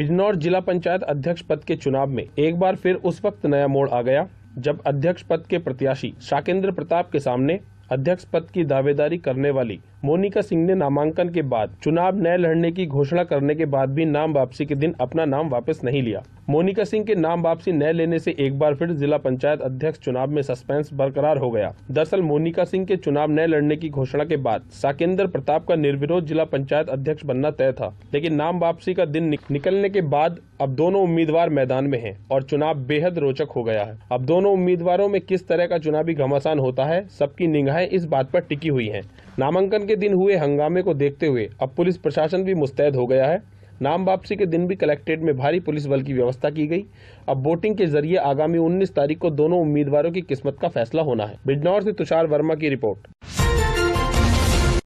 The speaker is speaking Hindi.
बिजनौर जिला पंचायत अध्यक्ष पद के चुनाव में एक बार फिर उस वक्त नया मोड़ आ गया जब अध्यक्ष पद के प्रत्याशी शाकेंद्र प्रताप के सामने अध्यक्ष पद की दावेदारी करने वाली मोनिका सिंह ने नामांकन के बाद चुनाव न लड़ने की घोषणा करने के बाद भी नाम वापसी के दिन अपना नाम वापस नहीं लिया मोनिका सिंह के नाम वापसी न लेने से एक बार फिर जिला पंचायत अध्यक्ष चुनाव में सस्पेंस बरकरार हो गया दरअसल मोनिका सिंह के चुनाव न लड़ने की घोषणा के बाद साकेन्द्र प्रताप का निर्विरोध जिला पंचायत अध्यक्ष बनना तय था लेकिन नाम वापसी का दिन निकलने के बाद अब दोनों उम्मीदवार मैदान में हैं और चुनाव बेहद रोचक हो गया है अब दोनों उम्मीदवारों में किस तरह का चुनावी घमासान होता है सबकी निगाह है इस बात पर टिकी हुई हैं नामांकन के दिन हुए हंगामे को देखते हुए अब पुलिस प्रशासन भी मुस्तैद हो गया है नाम वापसी के दिन भी कलेक्ट्रेट में भारी पुलिस बल की व्यवस्था की गई अब वोटिंग के जरिए आगामी 19 तारीख को दोनों उम्मीदवारों की किस्मत का फैसला होना है बिजनौर से तुषार वर्मा की रिपोर्ट